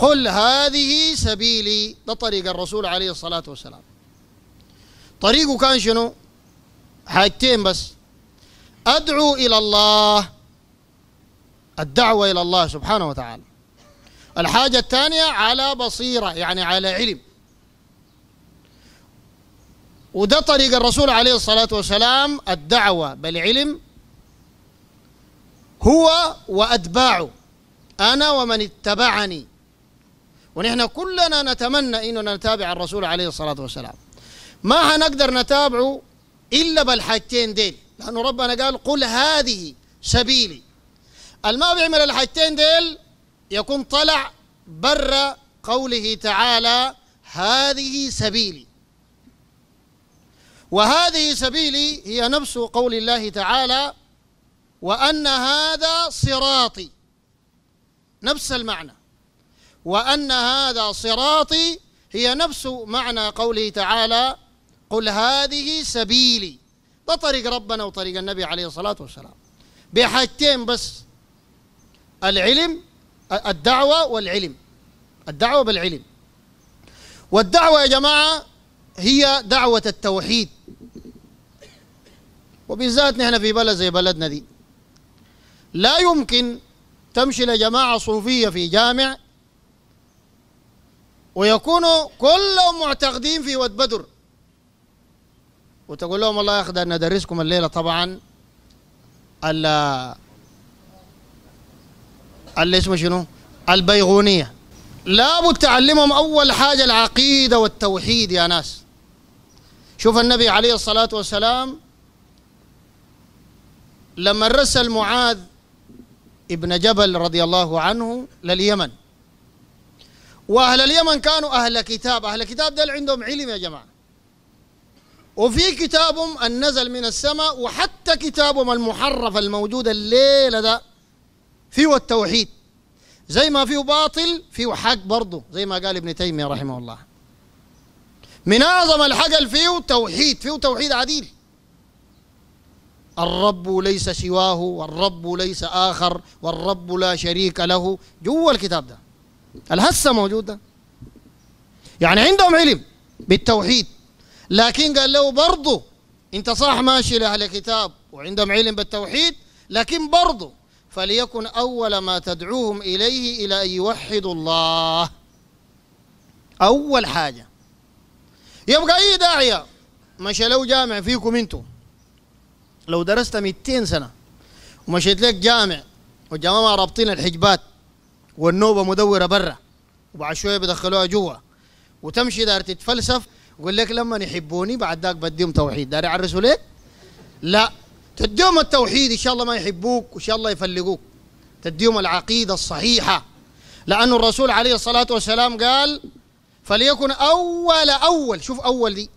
قل هذه سبيلي ده طريق الرسول عليه الصلاة والسلام طريقه كان شنو حاجتين بس أدعو إلى الله الدعوة إلى الله سبحانه وتعالى الحاجة الثانية على بصيرة يعني على علم وده طريق الرسول عليه الصلاة والسلام الدعوة بالعلم هو وأتباعه أنا ومن اتبعني ونحن كلنا نتمنى اننا نتابع الرسول عليه الصلاه والسلام ما هنقدر نتابعه الا بالحاجتين ديل لانه ربنا قال قل هذه سبيلي الما بيعمل الحاجتين ديل يكون طلع برا قوله تعالى هذه سبيلي وهذه سبيلي هي نفس قول الله تعالى وأن هذا صراطي نفس المعنى وأن هذا صراطي هي نفس معنى قوله تعالى قل هذه سبيلي ده طريق ربنا وطريق النبي عليه الصلاة والسلام بحاجتين بس العلم الدعوة والعلم الدعوة بالعلم والدعوة يا جماعة هي دعوة التوحيد وبالذات نحن في بلد زي بلدنا دي لا يمكن تمشي لجماعة صوفية في جامع ويكونوا كلهم معتقدين في واد بدر وتقول لهم الله ياخذ أن ندرسكم الليلة طبعا ال اللي اسمه شنو البيغونية لابد تعلمهم أول حاجة العقيدة والتوحيد يا ناس شوف النبي عليه الصلاة والسلام لما رسل معاذ ابن جبل رضي الله عنه لليمن واهل اليمن كانوا اهل كتاب اهل كتاب دول عندهم علم يا جماعه وفي كتابهم النزل من السماء وحتى كتابهم المحرف الموجود الليله ده فيه التوحيد زي ما فيه باطل فيه حق برضه زي ما قال ابن تيميه رحمه الله من اعظم الحق فيه توحيد فيه توحيد عديل الرب ليس سواه والرب ليس آخر والرب لا شريك له جوا الكتاب ده الهسه موجوده يعني عندهم علم بالتوحيد لكن قال له برضو انت صح ماشي لاهل الكتاب وعندهم علم بالتوحيد لكن برضو فليكن اول ما تدعوهم اليه الى ان يوحدوا الله اول حاجه يبقى اي داعيه مشى لو جامع فيكم انتم لو درست 200 سنه ومشيت لك جامع والجماعه رابطين الحجبات والنوبة مدورة برا وبعد شوية بدخلوها جوا وتمشي دار تتفلسف يقول لك لما يحبوني بعد ذاك بديهم توحيد داري يعرسوا لك لا تديهم التوحيد ان شاء الله ما يحبوك وان شاء الله يفلقوك تديهم العقيدة الصحيحة لأن الرسول عليه الصلاة والسلام قال فليكن أول أول شوف أول دي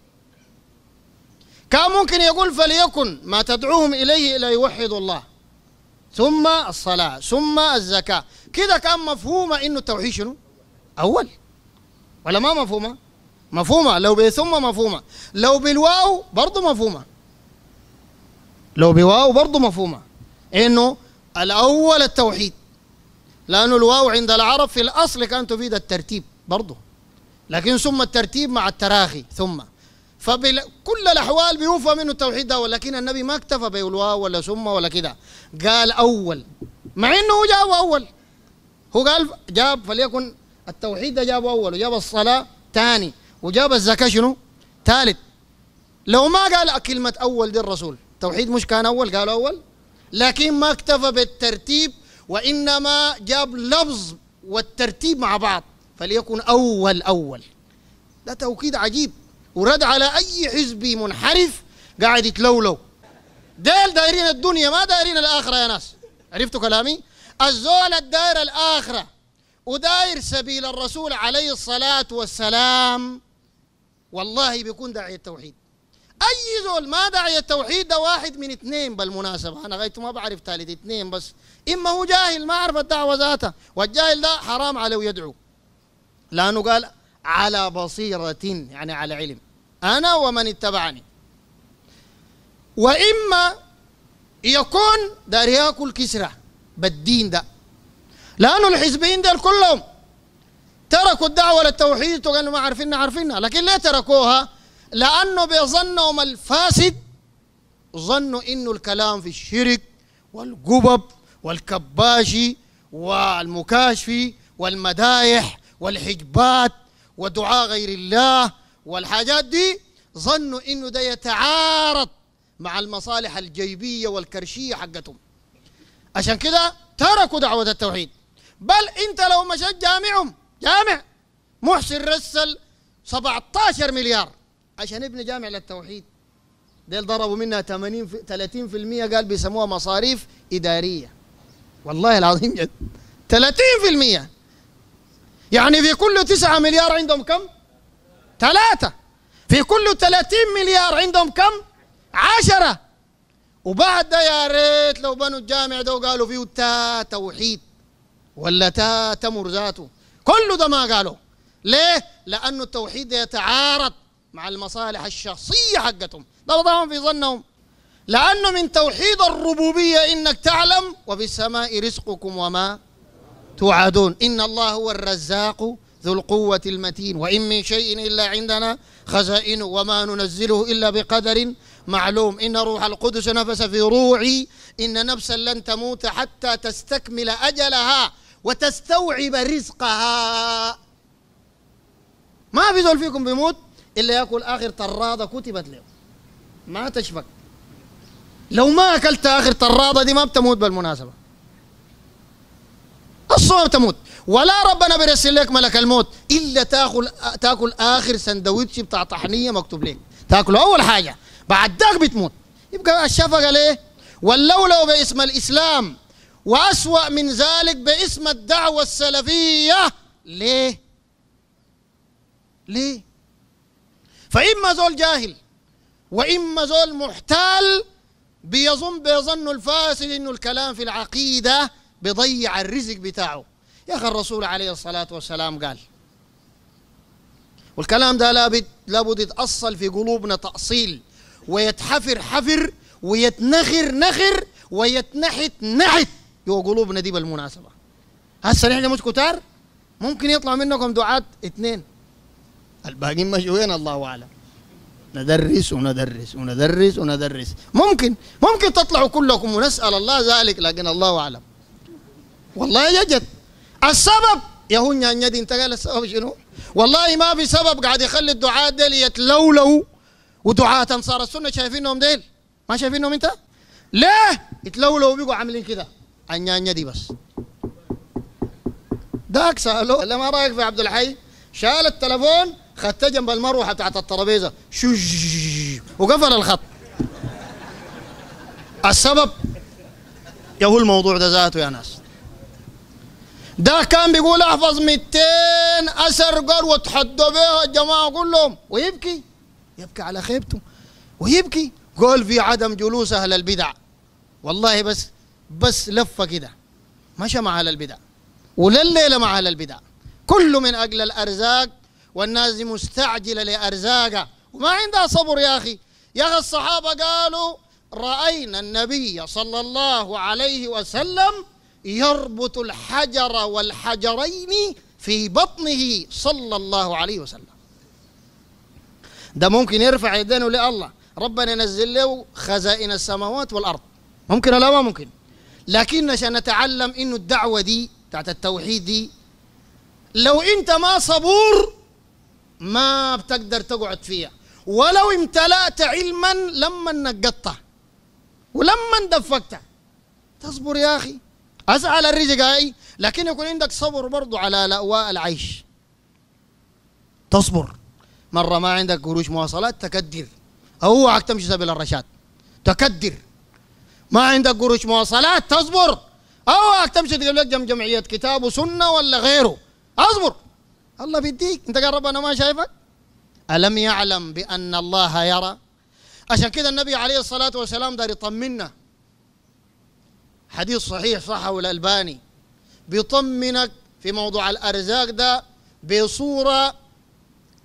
كان ممكن يقول فليكن ما تدعوهم إليه إلا يوحدوا الله ثم الصلاة ثم الزكاة كده كان مفهومة إنه التوحيد شنو أول ولا ما مفهومة مفهومة لو بثم مفهومة لو بالواو برضه مفهومة لو بواو برضه مفهومة إنه الأول التوحيد لأنه الواو عند العرب في الأصل كانت تفيد الترتيب برضه لكن ثم الترتيب مع التراخي ثم فكل الأحوال بيوفى منه التوحيد ده ولكن النبي ما اكتفى بيقول واو ولا ثم ولا كده قال أول مع إنه جاب أول هو قال جاب فليكن التوحيد ده جابه أول وجاب الصلاة ثاني وجاب الزكاة شنو؟ ثالث لو ما قال كلمة أول دي الرسول توحيد مش كان أول قال أول لكن ما اكتفى بالترتيب وإنما جاب لفظ والترتيب مع بعض فليكن أول أول ده توكيد عجيب ورد على اي حزبي منحرف قاعد يتلولو ديل دايرين الدنيا ما دايرين الاخره يا ناس عرفتوا كلامي الزول الداير الاخره وداير سبيل الرسول عليه الصلاه والسلام والله بيكون داعي التوحيد اي زول ما داعي التوحيد ده واحد من اثنين بالمناسبه انا غايته ما بعرف ثالث اثنين بس اما هو جاهل ما عرف الدعوه ذاتها والجاهل ده حرام عليه يدعو لانه قال على بصيرة يعني على علم أنا ومن اتبعني وإما يكون دار ياكل كسرة بالدين ده لأنه الحزبيين ده كلهم تركوا الدعوة للتوحيد وقالوا ما عارفينها عارفينها لكن ليه تركوها لأنه بظنهم الفاسد ظنوا إنه الكلام في الشرك والقبب والكباشي والمكاشفي والمدايح والحجبات ودعاء غير الله والحاجات دي ظنوا انه ده يتعارض مع المصالح الجيبيه والكرشيه حقتهم عشان كده تركوا دعوه التوحيد بل انت لو مشيت جامعهم جامع محسن رسل 17 مليار عشان ابن جامع للتوحيد ديل ضربوا منها 80 30% قال بيسموها مصاريف اداريه والله العظيم جد 30% يعني في كل تسعة مليار عندهم كم ثلاثة في كل 30 مليار عندهم كم عشرة وبعد ده يا ريت لو بنوا الجامع ده وقالوا فيه تا توحيد ولا تا تمر ذاته كله ده ما قالوا ليه؟ لأنه التوحيد يتعارض مع المصالح الشخصية حقتهم ده وضعهم في ظنهم لأنه من توحيد الربوبية إنك تعلم وفي السماء رزقكم وما توعدون إن الله هو الرزاق ذو القوة المتين وإن من شيء إلا عندنا خزائنه وما ننزله إلا بقدر معلوم إن روح القدس نفس في روعي إن نفسا لن تموت حتى تستكمل أجلها وتستوعب رزقها ما في زول فيكم بيموت إلا يأكل آخر طرادة كتبت له ما تشبك لو ما أكلت آخر طرادة دي ما بتموت بالمناسبة تصبح تموت ولا ربنا بيرسل لك ملك الموت الا تاكل تاكل اخر سندوتش بتاع طحنيه مكتوب لك تاكل اول حاجه بعد ذاك بتموت يبقى الشفقه ليه واللولو باسم الاسلام واسوا من ذلك باسم الدعوه السلفيه ليه ليه فاما زول جاهل واما زول محتال بيظن بيظن الفاسد انه الكلام في العقيده بيضيع الرزق بتاعه يا أخي الرسول عليه الصلاة والسلام قال والكلام ده لابد لابد يتأصل في قلوبنا تأصيل ويتحفر حفر ويتنخر نخر ويتنحت نحت يو قلوبنا دي بالمناسبة هسه نحن مش كتار ممكن يطلع منكم دعاة اثنين الباقيين مشوين الله أعلم ندرس وندرس وندرس وندرس ممكن ممكن تطلعوا كلكم ونسأل الله ذلك لكن الله أعلم والله يجد السبب يا هو يعني يد انت قال السبب شنو والله ما في سبب قاعد يخلي الدعاة ديل يتلولوا ودعاة انصار السنه شايفينهم ديل ما شايفينهم انت؟ ليه؟ يتلولوا وبيقوا عاملين كده النانيه يعني دي بس داك سالوه ما رايك في عبد الحي؟ شال التلفون خدته جنب المروحه بتاعت الترابيزه شو وقفل الخط السبب يا هو الموضوع ده ذاته يا ناس ده كان بيقول احفظ 200 اثر قر وتحدوا بها الجماعه كلهم ويبكي يبكي على خيبته ويبكي قول في عدم جلوس اهل البدع والله بس بس لفه كده مشى مع اهل البدع ولليله مع اهل البدع كله من اجل الارزاق والناس مستعجله لارزاقها وما عندها صبر يا اخي يا اخي الصحابه قالوا راينا النبي صلى الله عليه وسلم يربط الحجر والحجرين في بطنه صلى الله عليه وسلم ده ممكن يرفع يدينه لله ربنا ينزل له خزائن السماوات والارض ممكن ولا ما ممكن لكن عشان نتعلم انه الدعوه دي بتاعت التوحيد دي لو انت ما صبور ما بتقدر تقعد فيها ولو امتلأت علما لما نقطته ولما دفقته تصبر يا اخي اسعى الرزق اي لكن يكون عندك صبر برضو على لأواء العيش تصبر مره ما عندك قروش مواصلات تكدر اوعك تمشي سبيل الرشاد تكدر ما عندك قروش مواصلات تصبر اوعك تمشي تقول لك جم جمعيه كتاب وسنه ولا غيره اصبر الله بيديك انت قال ربنا ما شايفك الم يعلم بان الله يرى عشان كده النبي عليه الصلاه والسلام دار يطمنا حديث صحيح صحه الألباني بيطمنك في موضوع الأرزاق ده بصورة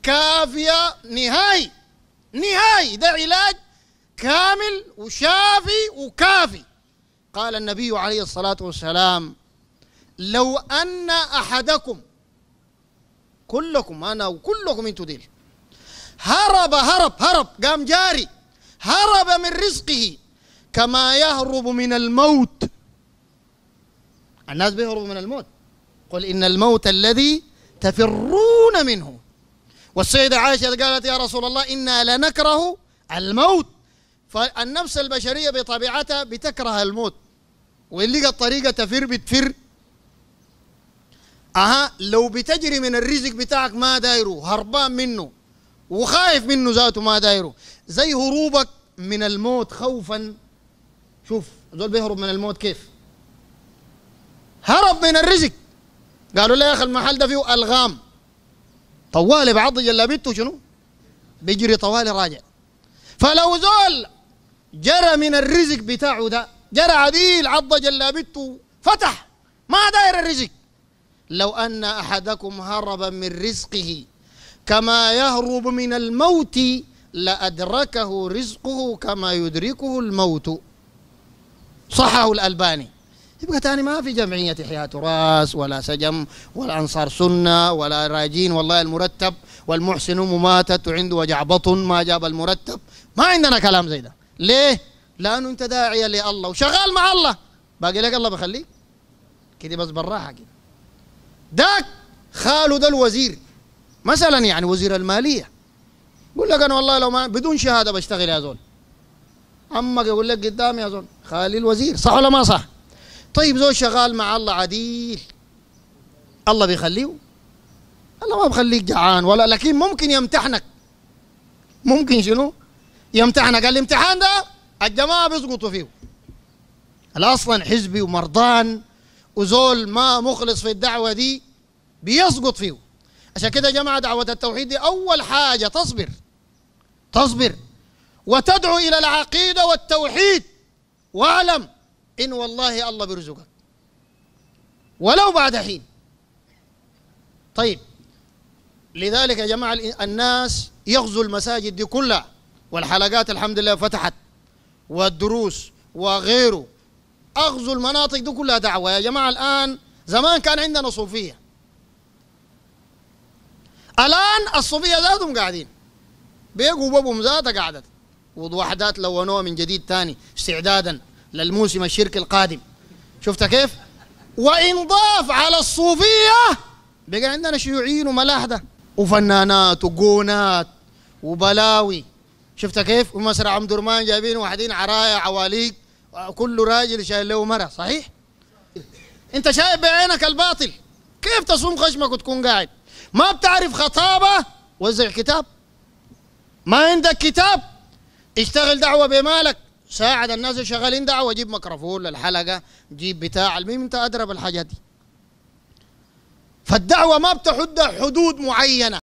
كافية نهائي نهائي ده علاج كامل وشافي وكافي قال النبي عليه الصلاة والسلام لو أن أحدكم كلكم أنا وكلكم أنتوا ديل هرب هرب هرب قام جاري هرب من رزقه كما يهرب من الموت الناس بيهربوا من الموت قل إن الموت الذي تفرون منه والسيدة عائشة قالت يا رسول الله إنا لنكره الموت فالنفس البشرية بطبيعتها بتكره الموت واللي قد طريقة تفر بتفر أها لو بتجري من الرزق بتاعك ما دايره هربان منه وخايف منه ذاته ما دايره زي هروبك من الموت خوفا شوف دول بيهرب من الموت كيف هرب من الرزق قالوا له يا اخي المحل ده فيه الغام طوالي بعض جلابيته شنو بيجري طوالي راجع فلو زول جرى من الرزق بتاعه ده جرى عديل عض جلابيته فتح ما داير الرزق لو ان احدكم هرب من رزقه كما يهرب من الموت لادركه رزقه كما يدركه الموت صحه الالباني يبقى تاني ما في جمعية إحياء تراث ولا سجم ولا أنصار سنة ولا راجين والله المرتب والمحسن مماتت وعنده وجع بطن ما جاب المرتب ما عندنا كلام زي ده ليه؟ لأنه أنت داعية لله وشغال مع الله باقي لك الله بخليك كده بس بالراحة كده داك خاله ده الوزير مثلا يعني وزير المالية يقول لك أنا والله لو ما بدون شهادة بشتغل يا زول أمك يقول لك قدامي يا زول خالي الوزير صح ولا ما صح؟ طيب زول شغال مع الله عديل الله بيخليه الله ما بخليك جعان ولا لكن ممكن يمتحنك ممكن شنو يمتحنك الامتحان ده الجماعة بيسقطوا فيه الأصلا حزبي ومرضان وزول ما مخلص في الدعوة دي بيسقط فيه عشان كده يا جماعة دعوة التوحيد دي أول حاجة تصبر تصبر وتدعو إلى العقيدة والتوحيد واعلم إن والله الله بيرزقك ولو بعد حين طيب لذلك يا جماعة الناس يغزو المساجد دي كلها والحلقات الحمد لله فتحت والدروس وغيره أغزو المناطق دي كلها دعوة يا جماعة الآن زمان كان عندنا صوفية الآن الصوفية ذاتهم قاعدين بيقوا بابهم ذاتها قعدت وضوحدات لونوها من جديد تاني استعدادا للموسم الشركي القادم شفت كيف وإن ضاف على الصوفية بقى عندنا شيوعيين وملاحدة وفنانات وجونات وبلاوي شفت كيف ومسرع عم درمان جايبين واحدين عرايا عواليق وكل راجل شايل له مرة صحيح انت شايف بعينك الباطل كيف تصوم خشمك وتكون قاعد ما بتعرف خطابة وزع كتاب ما عندك كتاب اشتغل دعوة بمالك ساعد الناس شغالين دعوه جيب ميكروفون للحلقه جيب بتاع المهم انت ادرى بالحاجات دي فالدعوه ما بتحد حدود معينه